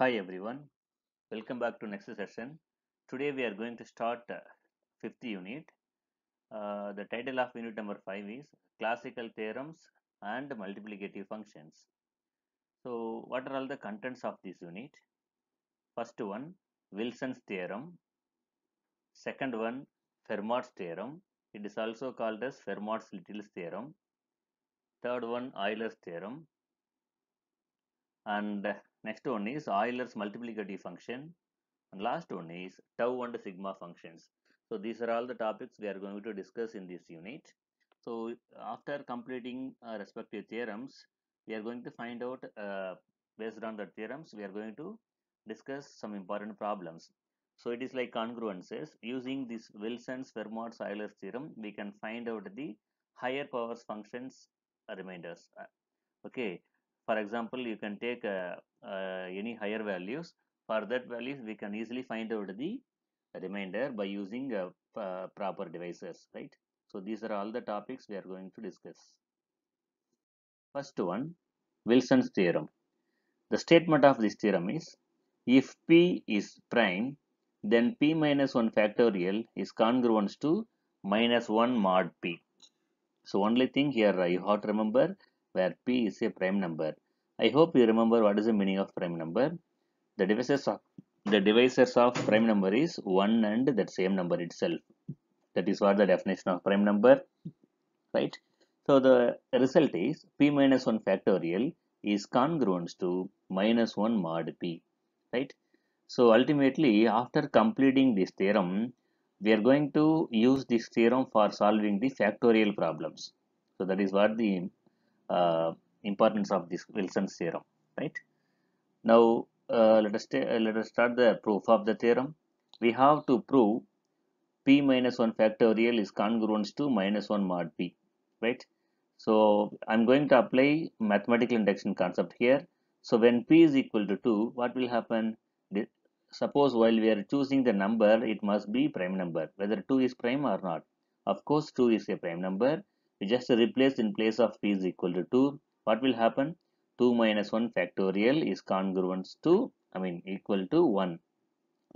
Hi everyone, welcome back to next session. Today we are going to start uh, fifth unit. Uh, the title of unit number 5 is Classical Theorems and Multiplicative Functions. So what are all the contents of this unit? First one, Wilson's Theorem. Second one, Fermat's Theorem. It is also called as Fermat's Little's Theorem. Third one, Euler's Theorem. And Next one is Euler's multiplicative function. And last one is tau and sigma functions. So these are all the topics we are going to discuss in this unit. So after completing uh, respective theorems, we are going to find out uh, based on the theorems, we are going to discuss some important problems. So it is like congruences. Using this Wilson's Fermat's Euler's theorem, we can find out the higher powers functions uh, remainders. Uh, okay, for example, you can take uh, uh, any higher values. For that values, we can easily find out the remainder by using uh, proper devices, right? So these are all the topics we are going to discuss. First one, Wilson's theorem. The statement of this theorem is, if P is prime, then P minus 1 factorial is congruent to minus 1 mod P. So only thing here you have to remember where P is a prime number. I hope you remember what is the meaning of prime number. The divisors of the divisors of prime number is 1 and that same number itself. That is what the definition of prime number, right? So the result is P minus 1 factorial is congruent to minus 1 mod P, right? So ultimately after completing this theorem, we are going to use this theorem for solving the factorial problems. So that is what the uh, importance of this Wilson's theorem, right? Now uh, let us uh, let us start the proof of the theorem. We have to prove p minus 1 factorial is congruent to minus 1 mod p, right? So I'm going to apply mathematical induction concept here. So when p is equal to 2, what will happen? Suppose while we are choosing the number, it must be prime number, whether 2 is prime or not. Of course, 2 is a prime number we just replace in place of p is equal to 2 what will happen 2 minus 1 factorial is congruent to I mean equal to 1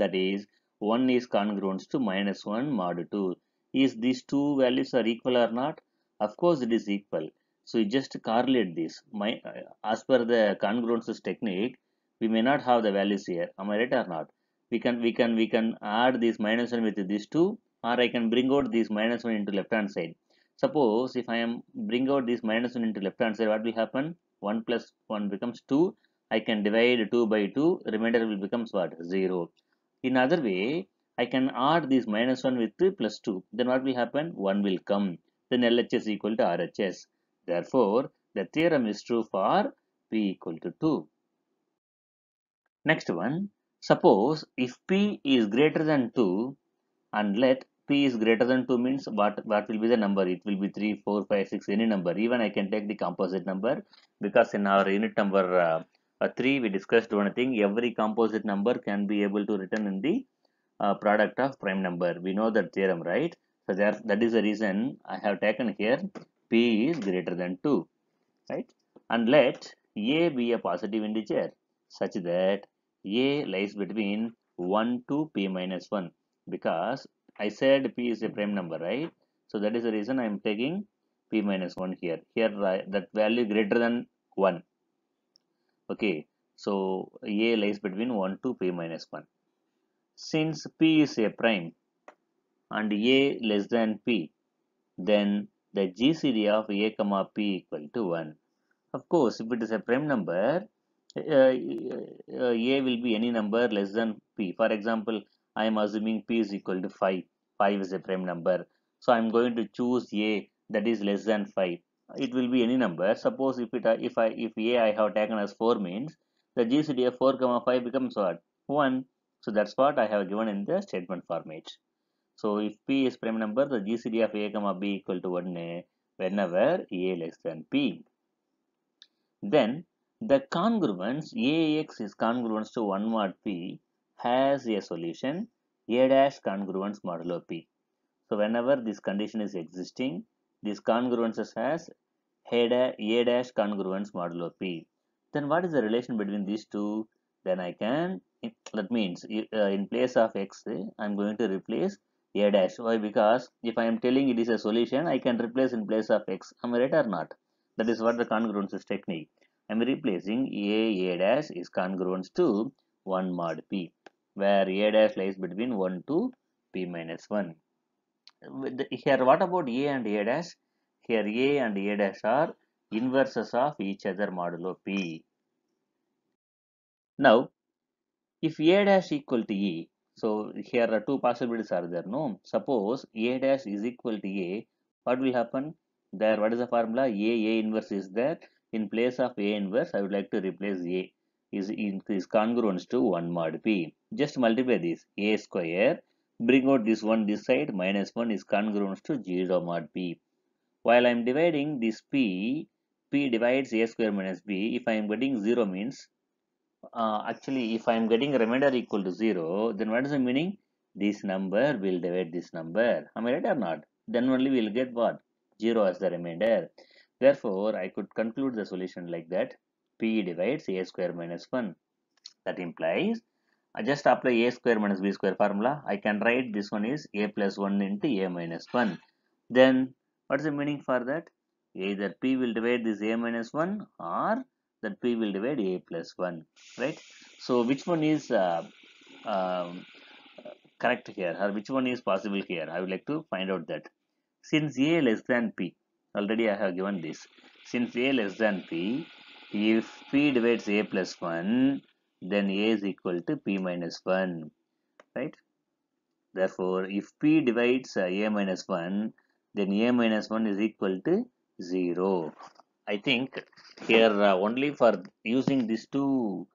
that is 1 is congruent to minus 1 mod 2 is these two values are equal or not of course it is equal so you just correlate this my uh, as per the congruences technique we may not have the values here am i right or not we can we can we can add this minus 1 with this 2 or i can bring out this minus 1 into left hand side Suppose if I am bring out this minus 1 into left hand side, what will happen? 1 plus 1 becomes 2. I can divide 2 by 2, remainder will becomes what? 0. In other way, I can add this minus 1 with 3 plus 2. Then what will happen? 1 will come. Then LHS equal to RHS. Therefore, the theorem is true for P equal to 2. Next one, suppose if P is greater than 2 and let p is greater than 2 means what, what will be the number? It will be 3, 4, 5, 6, any number. Even I can take the composite number because in our unit number uh, uh, 3 we discussed one thing. Every composite number can be able to written in the uh, product of prime number. We know that theorem, right? So there, that is the reason I have taken here p is greater than 2, right? And let a be a positive integer such that a lies between 1 to p minus 1 because I said P is a prime number, right? So that is the reason I am taking P minus 1 here. Here uh, that value greater than 1. Okay. So A lies between 1 to P minus 1. Since P is a prime and A less than P, then the GCD of A comma P equal to 1. Of course, if it is a prime number, uh, uh, a will be any number less than p for example I am assuming P is equal to 5. 5 is a prime number. So I'm going to choose A that is less than 5. It will be any number. Suppose if it if I if A I have taken as 4 means the GCD of 4 comma 5 becomes what? 1. So that's what I have given in the statement format. So if P is prime number, the GCD of A comma B equal to 1 eh, whenever A less than P. Then the congruence AX is congruence to 1 mod P has a solution A dash congruence modulo P. So whenever this condition is existing, this congruences has A dash congruence modulo P. Then what is the relation between these two? Then I can, that means uh, in place of x, I am going to replace a dash. Why? Because if I am telling it is a solution, I can replace in place of x. Am I right or not? That is what the congruence technique. I am replacing a a dash is congruent to 1 mod p where a dash lies between 1 to p minus 1. here what about a and a dash? Here a and a dash are inverses of each other modulo p. Now if a dash equal to e, so here are two possibilities are there no? Suppose a dash is equal to a, what will happen? There what is the formula? a a inverse is there. In place of a inverse I would like to replace a is, is congruent to 1 mod p. Just multiply this a square. Bring out this one this side minus 1 is congruent to 0 mod p. While I am dividing this p, p divides a square minus b. If I am getting 0 means uh, actually if I am getting remainder equal to 0 then what is the meaning? This number will divide this number. Am I right or not? Then only we will get what? 0 as the remainder. Therefore, I could conclude the solution like that. P divides A square minus 1. That implies I just apply A square minus B square formula. I can write this one is A plus 1 into A minus 1. Then what is the meaning for that? Either P will divide this A minus 1 or that P will divide A plus 1. Right. So which one is uh, uh, correct here or which one is possible here? I would like to find out that. Since A less than P, already I have given this. Since A less than P, if p divides a plus 1 then a is equal to p minus 1 right therefore if p divides uh, a minus 1 then a minus 1 is equal to 0 i think here uh, only for using these two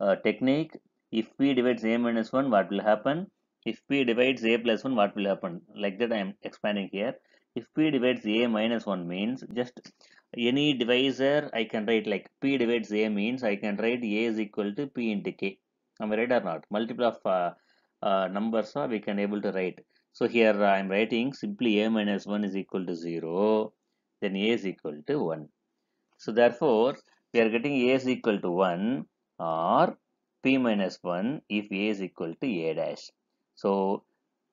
uh, technique if p divides a minus 1 what will happen if p divides a plus 1 what will happen like that i am expanding here if p divides a minus 1 means just any divisor I can write like P divides A means I can write A is equal to P into K. Am I right or not? Multiple of uh, uh, numbers are we can able to write. So here I am writing simply A minus 1 is equal to 0 then A is equal to 1. So therefore we are getting A is equal to 1 or P minus 1 if A is equal to A dash. So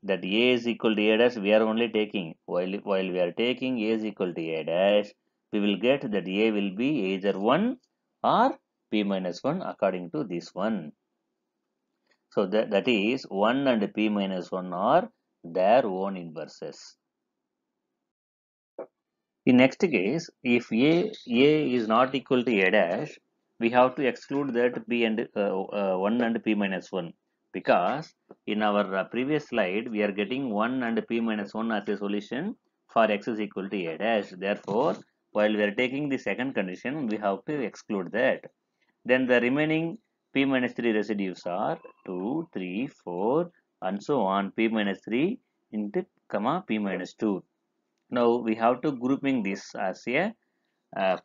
that A is equal to A dash we are only taking while, while we are taking A is equal to A dash we will get that A will be either 1 or P minus 1 according to this one. So that, that is 1 and P minus 1 are their own inverses. In next case, if A, A is not equal to A dash, we have to exclude that P and uh, uh, 1 and P minus 1 because in our uh, previous slide, we are getting 1 and P minus 1 as a solution for x is equal to A dash. Therefore, while we are taking the second condition we have to exclude that then the remaining p minus 3 residues are 2 3 4 and so on p minus 3 into comma p minus 2 now we have to grouping this as a uh,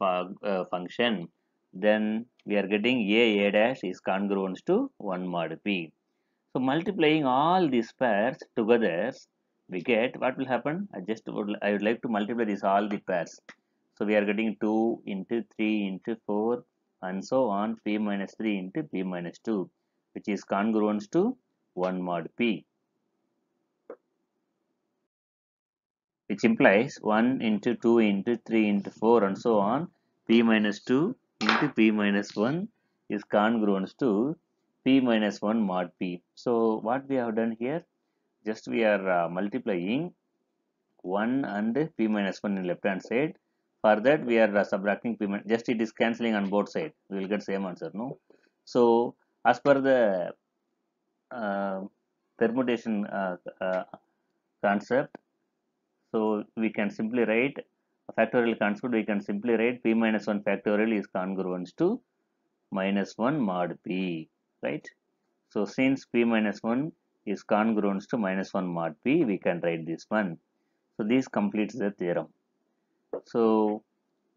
uh function then we are getting a a dash is congruent to 1 mod p so multiplying all these pairs together we get what will happen i just would i would like to multiply these all the pairs so we are getting 2 into 3 into 4 and so on p minus 3 into p minus 2 which is congruent to 1 mod p which implies 1 into 2 into 3 into 4 and so on p minus 2 into p minus 1 is congruent to p minus 1 mod p. So what we have done here just we are uh, multiplying 1 and p minus 1 in left hand side for that we are uh, subtracting payment just it is cancelling on both sides we will get same answer no so as per the uh, permutation uh, uh, concept so we can simply write factorial concept we can simply write p minus 1 factorial is congruent to minus 1 mod p right so since p minus 1 is congruent to minus 1 mod p we can write this one so this completes the theorem so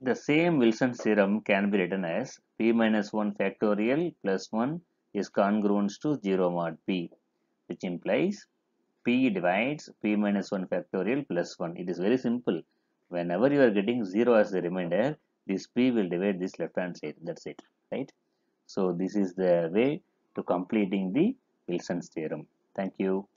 the same Wilson theorem can be written as p minus 1 factorial plus 1 is congruent to 0 mod p which implies p divides p minus 1 factorial plus 1. It is very simple. Whenever you are getting 0 as the remainder, this p will divide this left hand side. That's it, right? So this is the way to completing the Wilson's theorem. Thank you.